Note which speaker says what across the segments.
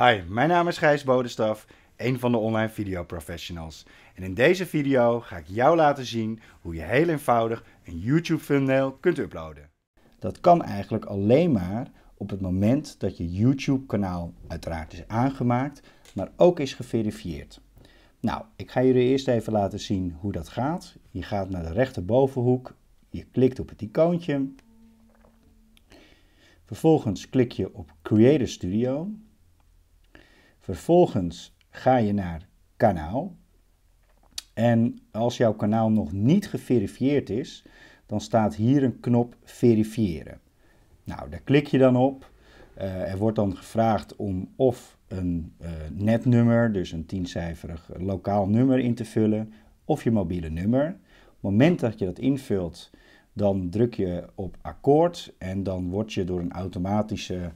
Speaker 1: Hi, mijn naam is Gijs Bodenstaf, een van de online video professionals. En in deze video ga ik jou laten zien hoe je heel eenvoudig een YouTube thumbnail kunt uploaden. Dat kan eigenlijk alleen maar op het moment dat je YouTube kanaal uiteraard is aangemaakt, maar ook is geverifieerd. Nou, ik ga jullie eerst even laten zien hoe dat gaat. Je gaat naar de rechterbovenhoek, je klikt op het icoontje. Vervolgens klik je op Creator Studio. Vervolgens ga je naar kanaal. En als jouw kanaal nog niet geverifieerd is, dan staat hier een knop verifiëren. Nou, daar klik je dan op. Eh, er wordt dan gevraagd om of een eh, netnummer, dus een tiencijferig lokaal nummer in te vullen, of je mobiele nummer. Op het moment dat je dat invult, dan druk je op akkoord en dan word je door een automatische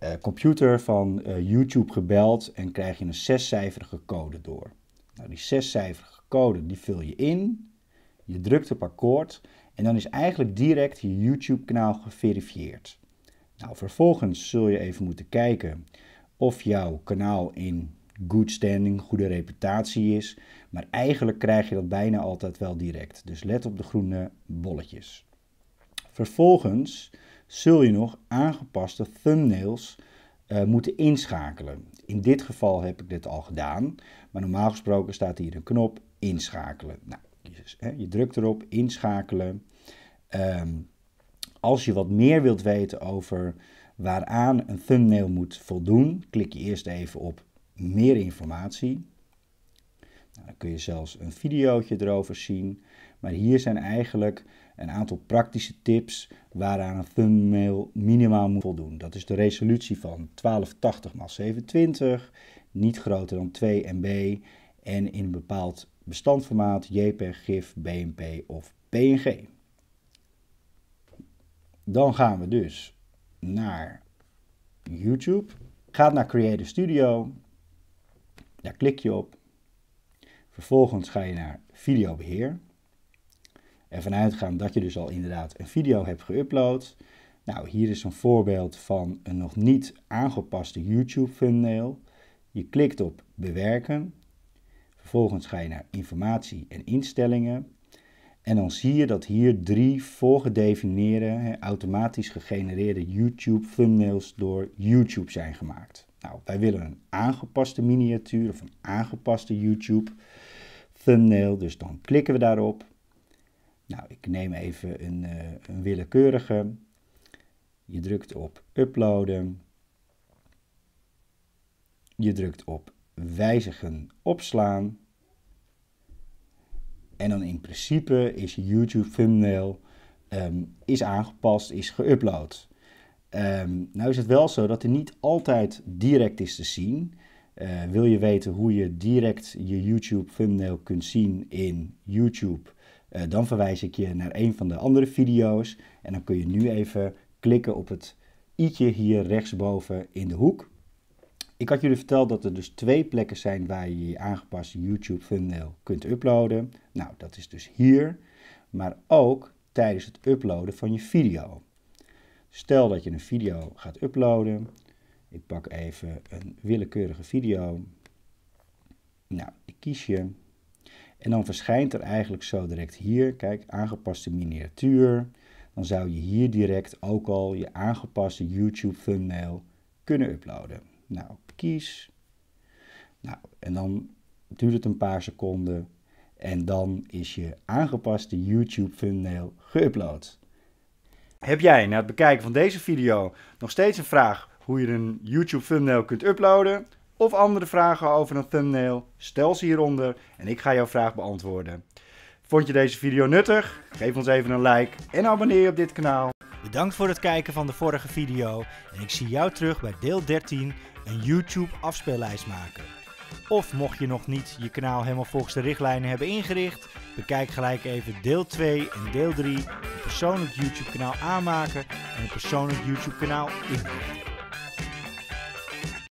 Speaker 1: eh, computer van eh, YouTube gebeld en krijg je een zescijferige code door. Nou, die zescijferige code die vul je in, je drukt op akkoord en dan is eigenlijk direct je YouTube-kanaal geverifieerd. Nou, vervolgens zul je even moeten kijken of jouw kanaal in good standing, goede reputatie is. Maar eigenlijk krijg je dat bijna altijd wel direct. Dus let op de groene bolletjes. Vervolgens zul je nog aangepaste thumbnails eh, moeten inschakelen. In dit geval heb ik dit al gedaan, maar normaal gesproken staat hier een knop inschakelen. Nou, je drukt erop, inschakelen. Ehm, als je wat meer wilt weten over waaraan een thumbnail moet voldoen, klik je eerst even op meer informatie. Nou, dan kun je zelfs een videootje erover zien. Maar hier zijn eigenlijk een aantal praktische tips waaraan een thumbnail minimaal moet voldoen. Dat is de resolutie van 1280x720, niet groter dan 2 MB en in een bepaald bestandformaat JPEG, GIF, BMP of PNG. Dan gaan we dus naar YouTube. Gaat naar Creative Studio. Daar klik je op. Vervolgens ga je naar videobeheer ervan uitgaan dat je dus al inderdaad een video hebt geüpload. Nou, hier is een voorbeeld van een nog niet aangepaste YouTube thumbnail. Je klikt op bewerken. Vervolgens ga je naar informatie en instellingen. En dan zie je dat hier drie voorgedefinieerde, automatisch gegenereerde YouTube thumbnails door YouTube zijn gemaakt. Nou, wij willen een aangepaste miniatuur of een aangepaste YouTube thumbnail, dus dan klikken we daarop. Nou, ik neem even een, eh, een willekeurige. Je drukt op uploaden. Je drukt op wijzigen, opslaan. En dan in principe is je YouTube thumbnail ehm, is aangepast, is geüpload. Um, nou is het wel zo dat hij niet altijd direct is te zien. Eh, wil je weten hoe je direct je YouTube thumbnail kunt zien in YouTube? Eh, dan verwijs ik je naar een van de andere video's. En dan kun je nu even klikken op het i'tje hier rechtsboven in de hoek. Ik had jullie verteld dat er dus twee plekken zijn waar je je aangepaste YouTube thumbnail kunt uploaden. Nou, dat is dus hier, maar ook tijdens het uploaden van je video. Stel dat je een video gaat uploaden. Ik pak even een willekeurige video. Nou, die kies je. En dan verschijnt er eigenlijk zo direct hier, kijk, aangepaste miniatuur. Dan zou je hier direct ook al je aangepaste YouTube thumbnail kunnen uploaden. Nou, kies. Nou, en dan duurt het een paar seconden. En dan is je aangepaste YouTube thumbnail geüpload. Heb jij na het bekijken van deze video nog steeds een vraag hoe je een YouTube thumbnail kunt uploaden? of andere vragen over een thumbnail, stel ze hieronder en ik ga jouw vraag beantwoorden. Vond je deze video nuttig? Geef ons even een like en abonneer je op dit kanaal. Bedankt voor het kijken van de vorige video en ik zie jou terug bij deel 13, een YouTube afspeellijst maken. Of mocht je nog niet je kanaal helemaal volgens de richtlijnen hebben ingericht, bekijk gelijk even deel 2 en deel 3, een persoonlijk YouTube kanaal aanmaken en een persoonlijk YouTube kanaal inrichten.